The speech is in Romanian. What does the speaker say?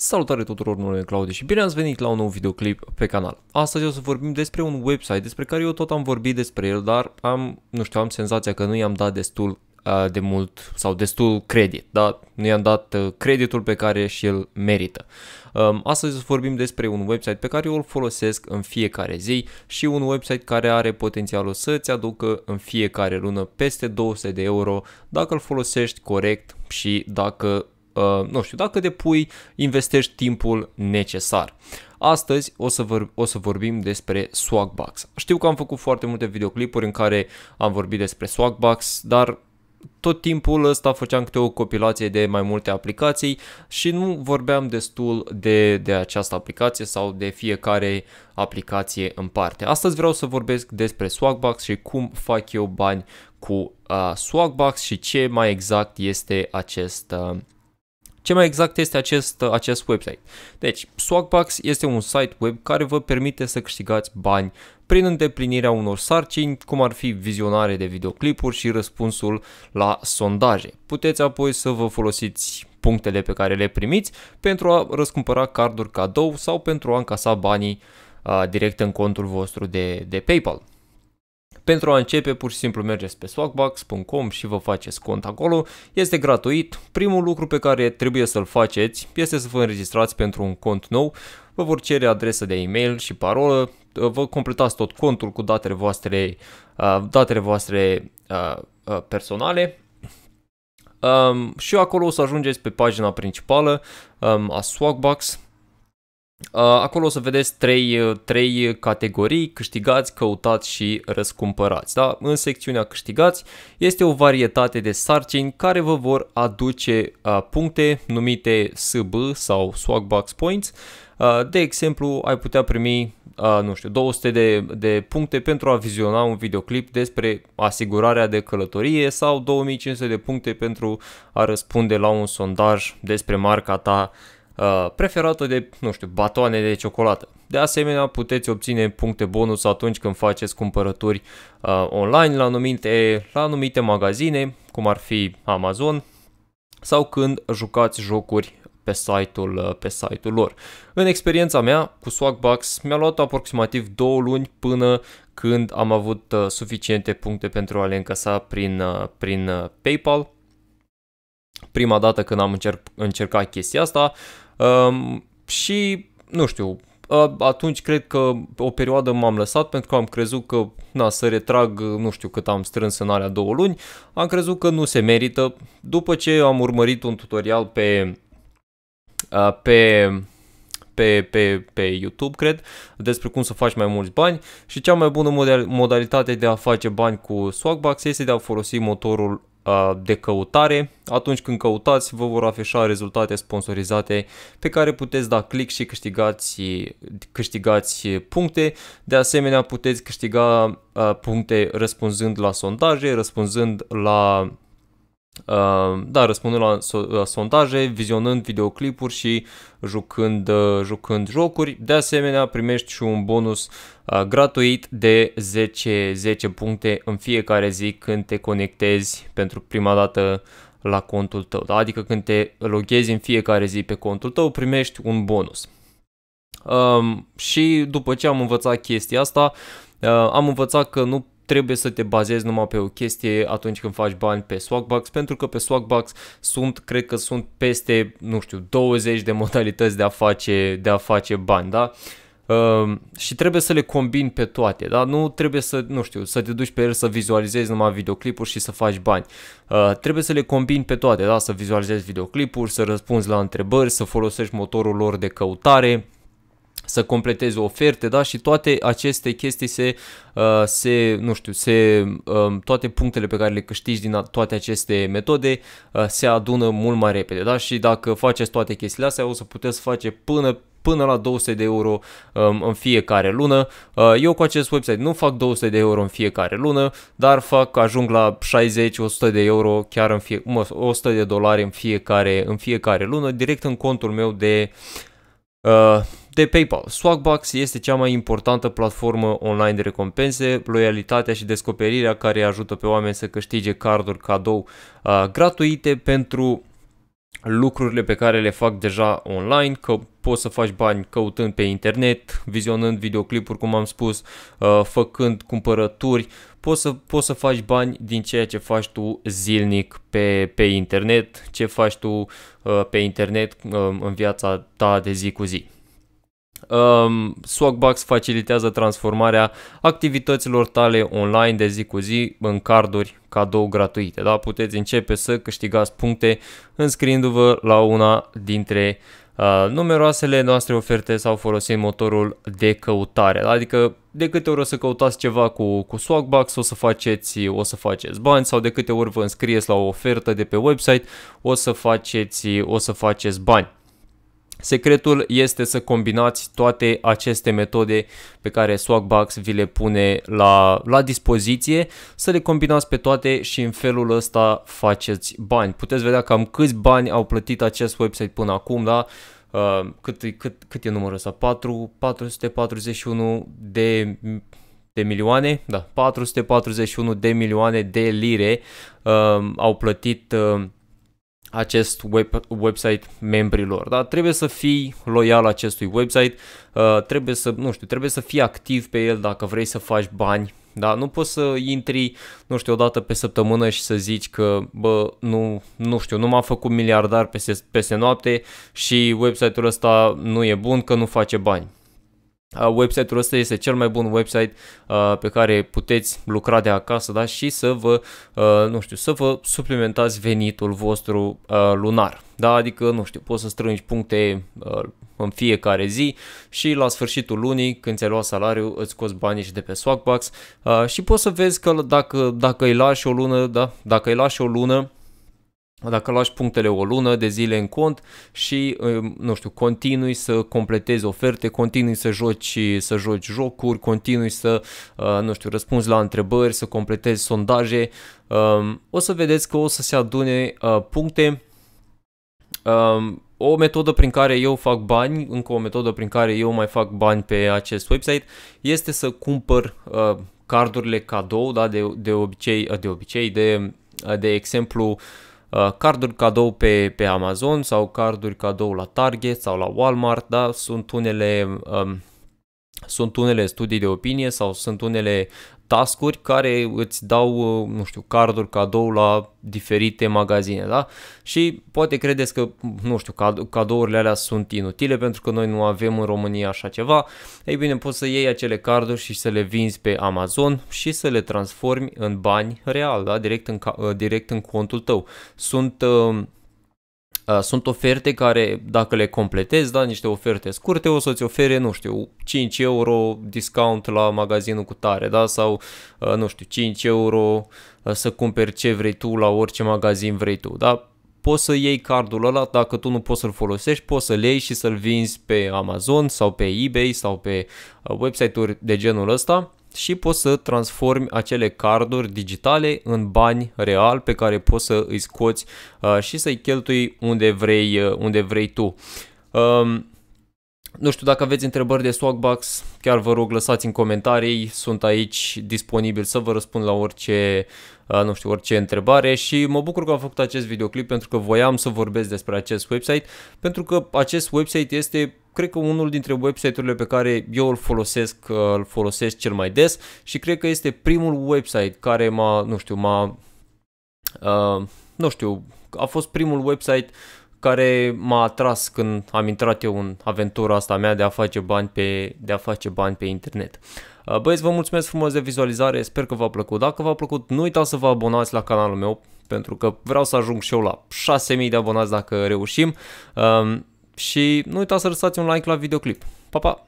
Salutare tuturor, numele Claudiu și bine ați venit la un nou videoclip pe canal. Astăzi o să vorbim despre un website despre care eu tot am vorbit despre el, dar am, nu știu, am senzația că nu i-am dat destul uh, de mult sau destul credit, dar nu i-am dat uh, creditul pe care și el merită. Um, astăzi o să vorbim despre un website pe care eu îl folosesc în fiecare zi și un website care are potențialul să-ți aducă în fiecare lună peste 200 de euro dacă îl folosești corect și dacă Uh, nu știu, dacă depui, investești timpul necesar. Astăzi o să, vor, o să vorbim despre Swagbucks. Știu că am făcut foarte multe videoclipuri în care am vorbit despre Swagbucks, dar tot timpul ăsta făceam câte o copilație de mai multe aplicații și nu vorbeam destul de, de această aplicație sau de fiecare aplicație în parte. Astăzi vreau să vorbesc despre Swagbucks și cum fac eu bani cu uh, Swagbucks și ce mai exact este acest uh, ce mai exact este acest, uh, acest website? Deci, Swagbucks este un site web care vă permite să câștigați bani prin îndeplinirea unor sarcini, cum ar fi vizionare de videoclipuri și răspunsul la sondaje. Puteți apoi să vă folosiți punctele pe care le primiți pentru a răscumpăra carduri cadou sau pentru a încasa banii uh, direct în contul vostru de, de PayPal. Pentru a începe, pur și simplu mergeți pe swagbucks.com și vă faceți cont acolo. Este gratuit. Primul lucru pe care trebuie să-l faceți este să vă înregistrați pentru un cont nou. Vă vor cere adresă de e-mail și parolă. Vă completați tot contul cu datele voastre, uh, datele voastre uh, uh, personale. Um, și acolo o să ajungeți pe pagina principală um, a Swagbucks Uh, acolo o să vedeți trei, uh, trei categorii, câștigați, căutați și răscumpărați. Da? În secțiunea câștigați este o varietate de sarcini care vă vor aduce uh, puncte numite SB sau Swagbucks Points. De exemplu, ai putea primi nu știu, 200 de, de puncte pentru a viziona un videoclip despre asigurarea de călătorie sau 2500 de puncte pentru a răspunde la un sondaj despre marca ta Uh, preferată de, nu știu, batoane de ciocolată. De asemenea, puteți obține puncte bonus atunci când faceți cumpărături uh, online la anumite, la anumite magazine, cum ar fi Amazon, sau când jucați jocuri pe site-ul, uh, pe site-ul lor. În experiența mea cu Swagbucks mi-a luat aproximativ două luni până când am avut uh, suficiente puncte pentru a le încasa prin, prin PayPal prima dată când am încerc, încercat chestia asta um, și, nu știu, atunci cred că o perioadă m-am lăsat pentru că am crezut că na, să retrag nu știu cât am strâns în alea două luni, am crezut că nu se merită. După ce am urmărit un tutorial pe, pe pe, pe, pe YouTube, cred, despre cum să faci mai mulți bani și cea mai bună modalitate de a face bani cu Swagbucks este de a folosi motorul de căutare. Atunci când căutați, vă vor afișa rezultate sponsorizate pe care puteți da click și câștigați, câștigați puncte. De asemenea, puteți câștiga puncte răspunzând la sondaje, răspunzând la Uh, da, răspundând la, la sondaje, vizionând videoclipuri și jucând, uh, jucând jocuri. De asemenea, primești și un bonus uh, gratuit de 10, 10 puncte în fiecare zi când te conectezi pentru prima dată la contul tău. Da? Adică când te loghezi în fiecare zi pe contul tău, primești un bonus. Um, și după ce am învățat chestia asta, uh, am învățat că nu trebuie să te bazezi numai pe o chestie atunci când faci bani pe Swagbucks, pentru că pe Swagbucks sunt, cred că sunt peste, nu știu, 20 de modalități de a face, de a face bani, da? Uh, și trebuie să le combini pe toate, da? Nu trebuie să, nu știu, să te duci pe el să vizualizezi numai videoclipuri și să faci bani. Uh, trebuie să le combini pe toate, da? Să vizualizezi videoclipuri, să răspunzi la întrebări, să folosești motorul lor de căutare, să completeze oferte, da? Și toate aceste chestii se, uh, se nu știu, se, um, toate punctele pe care le câștigi din toate aceste metode uh, se adună mult mai repede, da? Și dacă faceți toate chestiile astea, o să puteți face până până la 200 de euro um, în fiecare lună. Uh, eu cu acest website nu fac 200 de euro în fiecare lună, dar fac, ajung la 60-100 de euro, chiar în fie, mă, 100 de dolari în fiecare, în fiecare lună, direct în contul meu de uh, de PayPal. Swagbucks este cea mai importantă platformă online de recompense, loialitatea și descoperirea care ajută pe oameni să câștige carduri cadou uh, gratuite pentru lucrurile pe care le fac deja online, că poți să faci bani căutând pe internet, vizionând videoclipuri, cum am spus, uh, făcând cumpărături, poți să, poți să faci bani din ceea ce faci tu zilnic pe, pe internet, ce faci tu uh, pe internet uh, în viața ta de zi cu zi. Um, Swagbucks facilitează transformarea activităților tale online de zi cu zi în carduri cadou gratuite. Da? Puteți începe să câștigați puncte înscriindu-vă la una dintre uh, numeroasele noastre oferte sau folosind motorul de căutare. Adică de câte ori o să căutați ceva cu, cu Swagbucks o să, faceți, o să faceți bani sau de câte ori vă înscrieți la o ofertă de pe website o să faceți, o să faceți bani. Secretul este să combinați toate aceste metode pe care Swagbucks vi le pune la, la dispoziție, să le combinați pe toate și în felul ăsta faceți bani. Puteți vedea cam câți bani au plătit acest website până acum, da? Uh, cât, cât, cât e numărul ăsta? 4, 441 de de milioane, da, 441 de milioane de lire uh, au plătit uh, acest web, website membrilor. Da? Trebuie să fii loial acestui website, uh, trebuie să, nu știu, trebuie să fii activ pe el dacă vrei să faci bani. Da? Nu poți să intri, nu știu, o dată pe săptămână și să zici că, bă, nu, nu știu, nu m-a făcut miliardar peste, peste noapte și website-ul ăsta nu e bun că nu face bani website-ul ăsta este cel mai bun website pe care puteți lucra de acasă da? și să vă, nu știu, să vă suplimentați venitul vostru lunar. Da? Adică, nu știu, poți să strângi puncte în fiecare zi și la sfârșitul lunii, când ți-ai luat salariul, îți scoți banii și de pe Swagbucks și poți să vezi că dacă, dacă îi lași o lună, da? dacă îi lași o lună, dacă lași punctele o lună de zile în cont și, uh, nu știu, continui să completezi oferte, continui să joci, să joci jocuri, continui să, uh, nu știu, răspunzi la întrebări, să completezi sondaje, um, o să vedeți că o să se adune uh, puncte um, o metodă prin care eu fac bani, încă o metodă prin care eu mai fac bani pe acest website, este să cumpăr cardurile cadou, da, de, de obicei, de obicei, de, de exemplu, uh, Uh, carduri cadou pe, pe Amazon sau carduri cadou la Target sau la Walmart, da? sunt unele um, sunt unele studii de opinie sau sunt unele tascuri care îți dau, uh, nu știu, carduri cadou la diferite magazine, da? Și poate credeți că, nu știu, cadourile alea sunt inutile pentru că noi nu avem în România așa ceva. Ei bine, poți să iei acele carduri și să le vinzi pe Amazon și să le transformi în bani real, da? Direct în, uh, direct în contul tău. Sunt... Uh, Uh, sunt oferte care, dacă le completezi, da, niște oferte scurte, o să-ți ofere, nu știu, 5 euro discount la magazinul cu tare, da, sau, uh, nu știu, 5 euro uh, să cumperi ce vrei tu la orice magazin vrei tu, da, poți să iei cardul ăla, dacă tu nu poți să-l folosești, poți să-l iei și să-l vinzi pe Amazon sau pe eBay sau pe website-uri de genul ăsta și poți să transformi acele carduri digitale în bani real pe care poți să îi scoți uh, și să-i cheltui unde vrei, uh, unde vrei tu. Um, nu știu dacă aveți întrebări de swagbox, chiar vă rog lăsați în comentarii, sunt aici disponibil să vă răspund la orice, uh, nu știu, orice întrebare și mă bucur că am făcut acest videoclip pentru că voiam să vorbesc despre acest website, pentru că acest website este cred că unul dintre website-urile pe care eu îl folosesc, uh, îl folosesc cel mai des și cred că este primul website care m-a, nu știu, m-a, uh, nu știu, a fost primul website uh, care m-a atras când am intrat eu în aventura asta mea de a face bani pe, de a face bani pe internet. Uh, băieți, vă mulțumesc frumos de vizualizare, sper că v-a plăcut. Dacă v-a plăcut, nu uitați să vă abonați la canalul meu, pentru că vreau să ajung și eu la 6000 de abonați dacă reușim. Um, și nu uitați să lăsați un like la videoclip. Pa, pa!